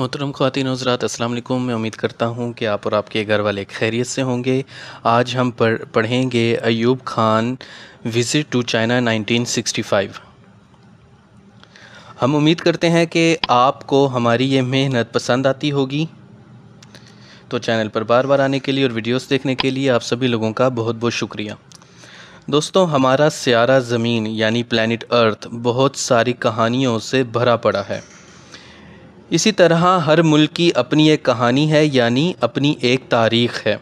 मोहतरम खातिन हज़रात असल मैं उम्मीद करता हूँ कि आप और आपके घर वाले खैरियत से होंगे आज हम पढ़ पढ़ेंगे Ayub Khan visit to China 1965 हम उम्मीद करते हैं कि आपको हमारी ये मेहनत पसंद आती होगी तो चैनल पर बार बार आने के लिए और वीडियोस देखने के लिए आप सभी लोगों का बहुत बहुत शुक्रिया दोस्तों हमारा स्यारा ज़मीन यानी प्लानट अर्थ बहुत सारी कहानियों से भरा पड़ा है इसी तरह हर मुल्क की अपनी एक कहानी है यानी अपनी एक तारीख़ है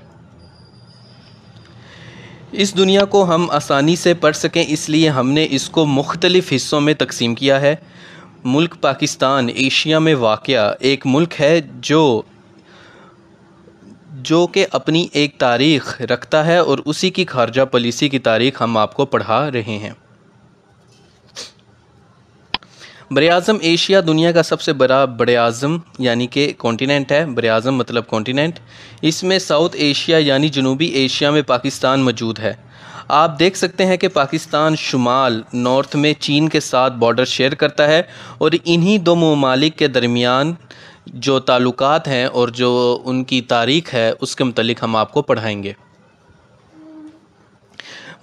इस दुनिया को हम आसानी से पढ़ सकें इसलिए हमने इसको मुख्तलिफ़ हिस्सों में तकसीम किया है मुल्क पाकिस्तान एशिया में वाक़ एक मुल्क है जो जो कि अपनी एक तारीख़ रखता है और उसी की खारजा पॉलिसी की तारीख़ हम आपको पढ़ा रहे हैं बरआज़म अज़म एशिया दुनिया का सबसे बड़ा बर अज़म यानी कि कॉन्टीनेंट है बर अज़म मतलब कॉन्टीनेंट इसमें साउथ एशिया यानी जनूबी एशिया में पाकिस्तान मौजूद है आप देख सकते हैं कि पाकिस्तान शुमाल नॉर्थ में चीन के साथ बॉर्डर शेयर करता है और इन्हीं दो ममालिक के दरमियान जो ताल्लुक हैं और जो उनकी तारीख है उसके मतलब हम आपको पढ़ाएंगे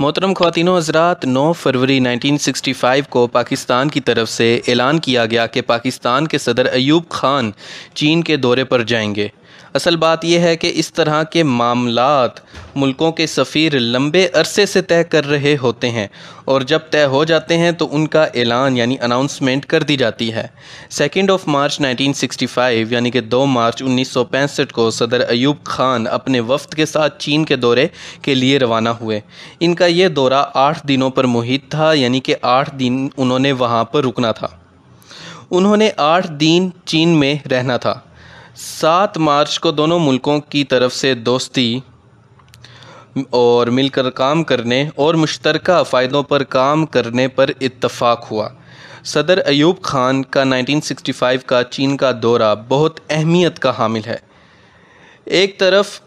मोहतरम खातिन हजरात 9 फरवरी 1965 को पाकिस्तान की तरफ से ऐलान किया गया कि पाकिस्तान के सदर अयूब खान चीन के दौरे पर जाएंगे असल बात यह है कि इस तरह के मामला मुल्कों के सफ़ीर लंबे अरसे से तय कर रहे होते हैं और जब तय हो जाते हैं तो उनका ऐलान यानी अनाउंसमेंट कर दी जाती है सेकेंड ऑफ मार्च 1965 यानी कि 2 मार्च 1965 को सदर अयूब खान अपने वफ्द के साथ चीन के दौरे के लिए रवाना हुए इनका यह दौरा आठ दिनों पर मुहित था यानी कि आठ दिन उन्होंने वहाँ पर रुकना था उन्होंने आठ दिन चीन में रहना था सात मार्च को दोनों मुल्कों की तरफ से दोस्ती और मिलकर काम करने और मुश्तरक फ़ायदों पर काम करने पर इतफ़ाक़ हुआ सदर अयूब खान का 1965 का चीन का दौरा बहुत अहमियत का हामिल है एक तरफ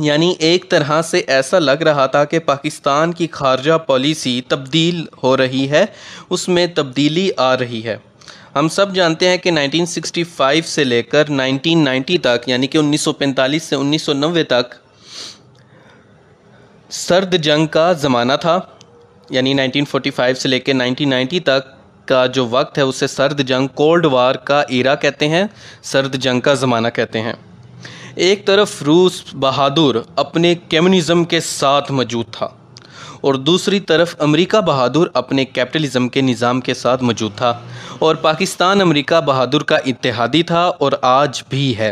यानी एक तरह से ऐसा लग रहा था कि पाकिस्तान की खारजा पॉलिसी तब्दील हो रही है उसमें तब्दीली आ रही है हम सब जानते हैं कि 1965 से लेकर 1990 तक यानी कि 1945 से 1990 तक सर्द जंग का ज़माना था यानी 1945 से लेकर 1990 तक का जो वक्त है उसे सर्द जंग कोल्ड वार का इरा कहते हैं सर्द जंग का ज़माना कहते हैं एक तरफ रूस बहादुर अपने कम्युनिज्म के साथ मौजूद था और दूसरी तरफ अमेरिका बहादुर अपने कैपिटलिज्म के निज़ाम के साथ मौजूद था और पाकिस्तान अमेरिका बहादुर का इतिहादी था और आज भी है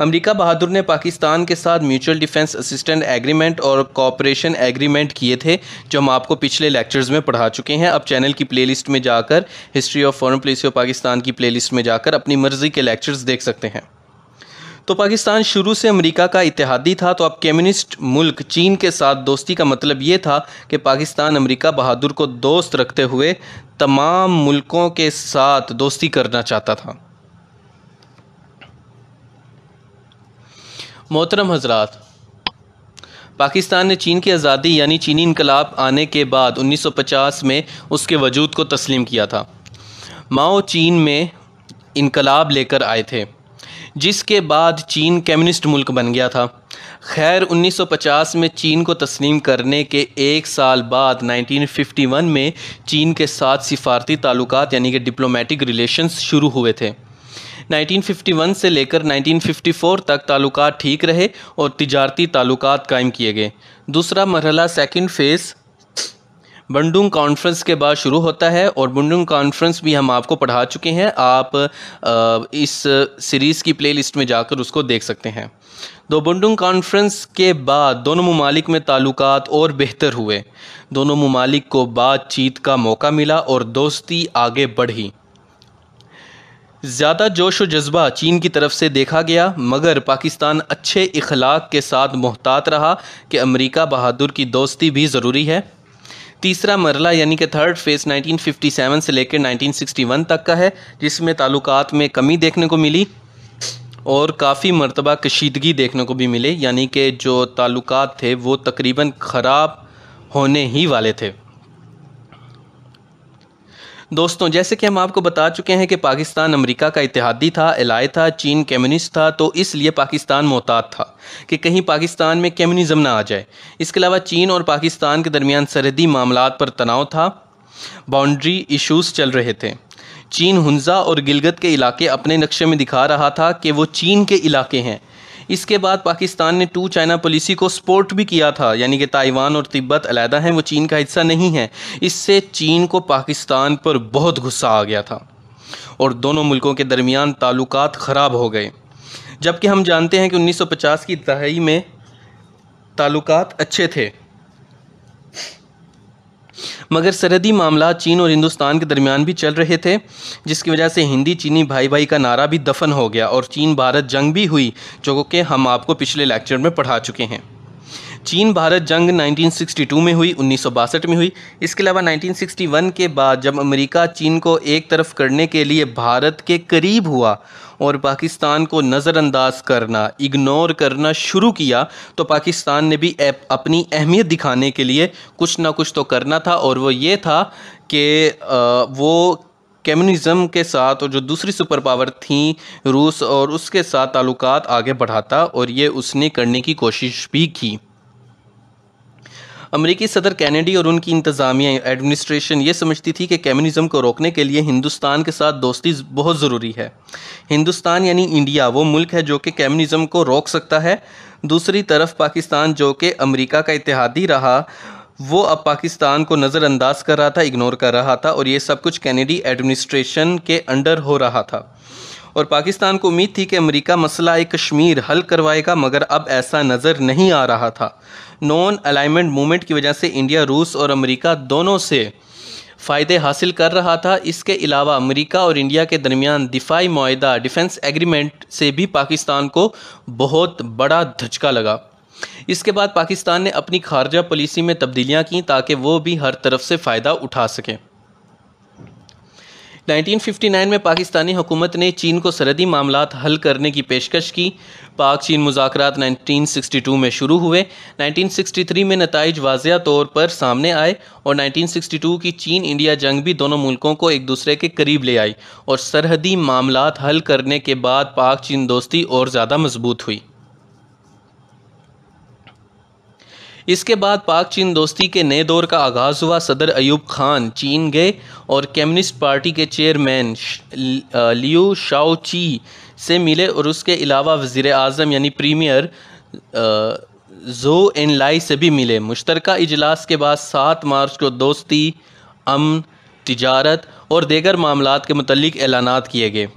अमेरिका बहादुर ने पाकिस्तान के साथ म्यूचुअल डिफेंस असिस्टेंट एग्रीमेंट और कॉपरेशन एग्रीमेंट किए थे जो हम आपको पिछले लेक्चर्स में पढ़ा चुके हैं अब चैनल की प्लेलिस्ट में जाकर history of foreign policy of Pakistan की प्लेलिस्ट में जाकर अपनी मर्ज़ी के लेक्चर्स देख सकते हैं तो पाकिस्तान शुरू से अमेरिका का इतिहादी था तो अब कम्युनिस्ट मुल्क चीन के साथ दोस्ती का मतलब ये था कि पाकिस्तान अमेरिका बहादुर को दोस्त रखते हुए तमाम मुल्कों के साथ दोस्ती करना चाहता था मोहतरम हजरात पाकिस्तान ने चीन की आज़ादी यानी चीनी इनकलाब आने के बाद 1950 में उसके वजूद को तस्लीम किया था माओ चीन में इनकलाब लेकर आए थे जिसके बाद चीन कम्युनिस्ट मुल्क बन गया था खैर 1950 में चीन को तस्लीम करने के एक साल बाद 1951 में चीन के साथ सिफारती ताल्लुक यानी कि डिप्लोमेटिक रिलेशंस शुरू हुए थे 1951 से लेकर 1954 तक ताल्लुक ठीक रहे और तजारती ताल्लुक कायम किए गए दूसरा मरहला सेकंड फ़ेज़ बंडुंग कॉन्फ्रेंस के बाद शुरू होता है और बंडुंग कॉन्फ्रेंस भी हम आपको पढ़ा चुके हैं आप इस सीरीज़ की प्लेलिस्ट में जाकर उसको देख सकते हैं दो तो बंडुंग कॉन्फ्रेंस के बाद दोनों ममालिक में ताल्लुक और बेहतर हुए दोनों ममालिक को बातचीत का मौका मिला और दोस्ती आगे बढ़ी ज़्यादा जोश व जज्बा चीन की तरफ से देखा गया मगर पाकिस्तान अच्छे इखलाक के साथ मोहतात रहा कि अमेरिका बहादुर की दोस्ती भी ज़रूरी है तीसरा मरला यानी कि थर्ड फेज़ 1957 से लेकर 1961 तक का है जिसमें ताल्लुकात में कमी देखने को मिली और काफ़ी मरतबा कशीदगी देखने को भी मिले यानी कि जो ताल्लुकात थे वो तकरीबन ख़राब होने ही वाले थे दोस्तों जैसे कि हम आपको बता चुके हैं कि पाकिस्तान अमेरिका का इतिहादी था एलाय था चीन कम्युनिस्ट था तो इसलिए पाकिस्तान मोहतात था कि कहीं पाकिस्तान में कम्युनिज़म ना आ जाए इसके अलावा चीन और पाकिस्तान के दरमियान सरहदी मामला पर तनाव था बाउंड्री इश्यूज़ चल रहे थे चीन हंजा और गिलगत के इलाके अपने नक्शे में दिखा रहा था कि वो चीन के इलाके हैं इसके बाद पाकिस्तान ने टू चाइना पॉलिसी को सपोर्ट भी किया था यानी कि ताइवान और तिब्बत अलहदा हैं वो चीन का हिस्सा नहीं है इससे चीन को पाकिस्तान पर बहुत गुस्सा आ गया था और दोनों मुल्कों के दरमियान ताल्लुक ख़राब हो गए जबकि हम जानते हैं कि 1950 की दहाई में ताल्लुक अच्छे थे मगर सरहदी मामला चीन और हिंदुस्तान के दरमियान भी चल रहे थे जिसकी वजह से हिंदी चीनी भाई भाई का नारा भी दफन हो गया और चीन भारत जंग भी हुई जो कि हम आपको पिछले लेक्चर में पढ़ा चुके हैं चीन भारत जंग 1962 में हुई उन्नीस में हुई इसके अलावा 1961 के बाद जब अमेरिका चीन को एक तरफ करने के लिए भारत के करीब हुआ और पाकिस्तान को नज़रअंदाज करना इग्नोर करना शुरू किया तो पाकिस्तान ने भी अपनी अहमियत दिखाने के लिए कुछ ना कुछ तो करना था और वो ये था कि वो कम्युनिज़म के साथ और जो दूसरी सुपर पावर थी रूस और उसके साथ ताल्लुकात आगे बढ़ाता और ये उसने करने की कोशिश भी की अमरीकी सदर कैनेडी और उनकी इंतजामिया एडमिनिस्ट्रेशन ये समझती थी कि कम्युनिज्म को रोकने के लिए हिंदुस्तान के साथ दोस्ती बहुत ज़रूरी है हिंदुस्तान यानी इंडिया वो मुल्क है जो कि कम्युनिज़म को रोक सकता है दूसरी तरफ पाकिस्तान जो कि अमरीका का इतिहादी रहा वो अब पाकिस्तान को नज़रअंदाज कर रहा था इग्नोर कर रहा था और ये सब कुछ कैनेडी एडमिनिस्ट्रेशन के अंडर हो रहा था और पाकिस्तान को उम्मीद थी कि अमेरिका मसला कश्मीर हल करवाएगा मगर अब ऐसा नज़र नहीं आ रहा था नॉन अलाइनमेंट मूवमेंट की वजह से इंडिया रूस और अमेरिका दोनों से फ़ायदे हासिल कर रहा था इसके अलावा अमेरिका और इंडिया के दरमियान दिफाई माहा डिफेंस एग्रीमेंट से भी पाकिस्तान को बहुत बड़ा धचका लगा इसके बाद पाकिस्तान ने अपनी खारजा पॉलिसी में तब्दीलियां की ताकि वो भी हर तरफ से फ़ायदा उठा सकें 1959 में पाकिस्तानी हुकूमत ने चीन को सरहदी मामला हल करने की पेशकश की पाक चीन मुजाकर 1962 में शुरू हुए 1963 में नतज वाजिया तौर पर सामने आए और 1962 की चीन इंडिया जंग भी दोनों मुल्कों को एक दूसरे के करीब ले आई और सरहदी मामला हल करने के बाद पाक चीन दोस्ती और ज़्यादा मजबूत हुई इसके बाद पाक चीन दोस्ती के नए दौर का आगाज़ हुआ सदर अयूब खान चीन गए और कम्युनिस्ट पार्टी के चेयरमैन लियू शाओची से मिले और उसके अलावा वज़ी अजम यानी प्रीमियर जो एन लाई से भी मिले मुश्तर इजलास के बाद सात मार्च को दोस्ती अमन तजारत और दीगर मामलों के मतलब ऐलान किए गए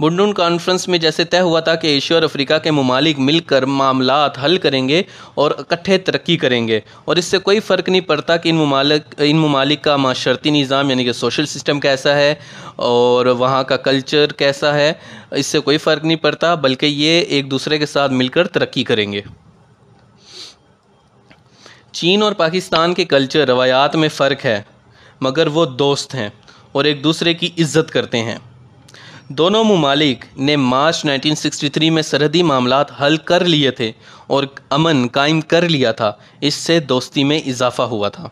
बुंडून कॉन्फ्रेंस में जैसे तय हुआ था कि एशिया और अफ्रीका के ममालिक मिलकर मामला हल करेंगे और इकट्ठे तरक्की करेंगे और इससे कोई फ़र्क नहीं पड़ता कि इन ममालिक इन ममालिक का माशरती निज़ाम यानी कि सोशल सिस्टम कैसा है और वहाँ का कल्चर कैसा है इससे कोई फ़र्क नहीं पड़ता बल्कि ये एक दूसरे के साथ मिलकर तरक्की करेंगे चीन और पाकिस्तान के कल्चर रवायात में फ़र्क है मगर वो दोस्त हैं और एक दूसरे की इज़्ज़त करते हैं दोनों ममालिक ने मार्च 1963 में सरहदी मामला हल कर लिए थे और अमन कायम कर लिया था इससे दोस्ती में इजाफा हुआ था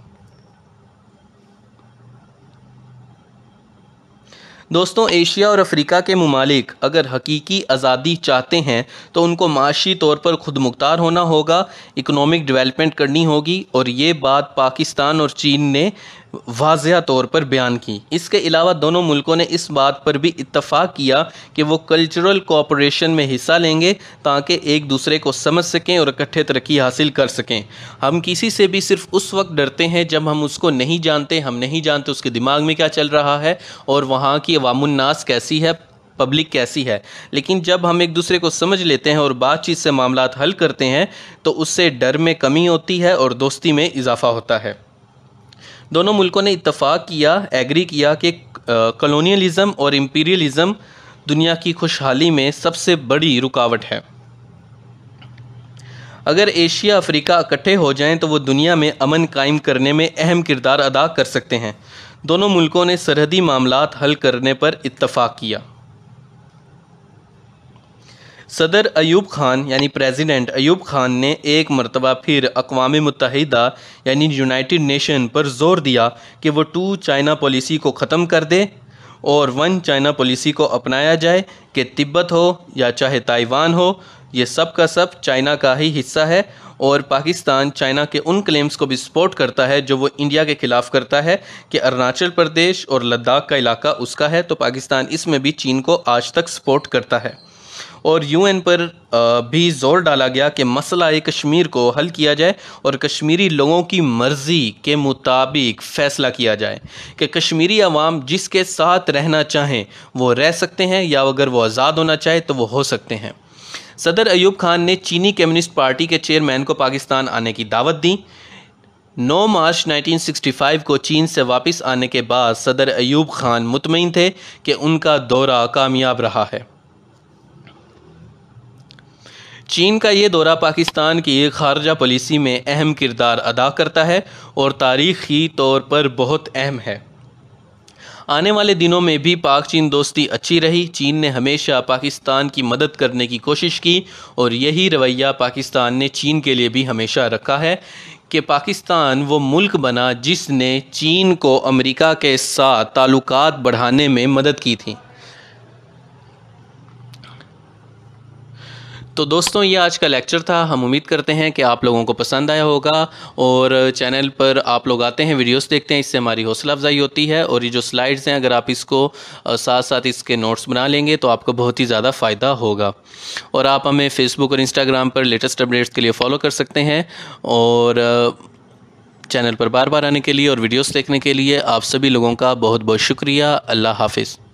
दोस्तों एशिया और अफ्रीका के ममालिक अगर हकीकी आज़ादी चाहते हैं तो उनको माशी तौर पर खुद मुख्तार होना होगा इकोनॉमिक डेवलपमेंट करनी होगी और ये बात पाकिस्तान और चीन ने वाजह तौर पर बयान की इसके अलावा दोनों मुल्कों ने इस बात पर भी इतफ़ाक़ किया कि वो कल्चरल कोऑपरेशन में हिस्सा लेंगे ताकि एक दूसरे को समझ सकें और इकट्ठे तरक्की हासिल कर सकें हम किसी से भी सिर्फ उस वक्त डरते हैं जब हम उसको नहीं जानते हम नहीं जानते उसके दिमाग में क्या चल रहा है और वहाँ की अवामनास कैसी है पब्लिक कैसी है लेकिन जब हम एक दूसरे को समझ लेते हैं और बातचीत से मामला हल करते हैं तो उससे डर में कमी होती है और दोस्ती में इजाफा होता है दोनों मुल्कों ने इतफ़ाक़ किया एग्री किया कि कलोनियलिज़म और इम्पीरियलिज़म दुनिया की खुशहाली में सबसे बड़ी रुकावट है अगर एशिया अफ्रीका इकट्ठे हो जाएं तो वो दुनिया में अमन कायम करने में अहम किरदार अदा कर सकते हैं दोनों मुल्कों ने सरहदी मामला हल करने पर इतफ़ाक़ किया सदर अयूब खान यानी प्रेसिडेंट अयूब खान ने एक मरतबा फिर अकवा मुतहदा यानी यूनाइटेड नेशन पर जोर दिया कि वो टू चाइना पॉलिसी को ख़त्म कर दे और वन चाइना पॉलिसी को अपनाया जाए कि तिब्बत हो या चाहे ताइवान हो ये सब का सब चाइना का ही हिस्सा है और पाकिस्तान चाइना के उन क्लेम्स को भी सपोर्ट करता है जो वो इंडिया के ख़िलाफ़ करता है कि अरुणाचल प्रदेश और लद्दाख का इलाका उसका है तो पाकिस्तान इसमें भी चीन को आज तक सपोर्ट करता है और यूएन पर भी जोर डाला गया कि मसला कश्मीर को हल किया जाए और कश्मीरी लोगों की मर्ज़ी के मुताबिक फ़ैसला किया जाए कि कश्मीरी आवाम जिसके साथ रहना चाहें वो रह सकते हैं या अगर वो आज़ाद होना चाहे तो वो हो सकते हैं सदर अयूब खान ने चीनी कम्युनिस्ट पार्टी के चेयरमैन को पाकिस्तान आने की दावत दी 9 मार्च 1965 को चीन से वापस आने के बाद सदर अयूब खान मुतमिन थे कि उनका दौरा कामयाब रहा है चीन का ये दौरा पाकिस्तान की खारजा पॉलिसी में अहम किरदार अदा करता है और तारीखी तौर पर बहुत अहम है आने वाले दिनों में भी पाक चीन दोस्ती अच्छी रही चीन ने हमेशा पाकिस्तान की मदद करने की कोशिश की और यही रवैया पाकिस्तान ने चीन के लिए भी हमेशा रखा है कि पाकिस्तान वो मुल्क बना जिसने चीन को अमेरिका के साथ ताल्लुकात बढ़ाने में मदद की थी तो दोस्तों ये आज का लेक्चर था हम उम्मीद करते हैं कि आप लोगों को पसंद आया होगा और चैनल पर आप लोग आते हैं वीडियोस देखते हैं इससे हमारी हौसला अफजाई होती है और ये जो स्लाइड्स हैं अगर आप इसको साथ साथ इसके नोट्स बना लेंगे तो आपको बहुत ही ज़्यादा फ़ायदा होगा और आप हमें फ़ेसबुक और इंस्टाग्राम पर लेटेस्ट अपडेट्स के लिए फ़ॉलो कर सकते हैं और चैनल पर बार बार आने के लिए और वीडियोस देखने के लिए आप सभी लोगों का बहुत बहुत शुक्रिया अल्लाह हाफिज़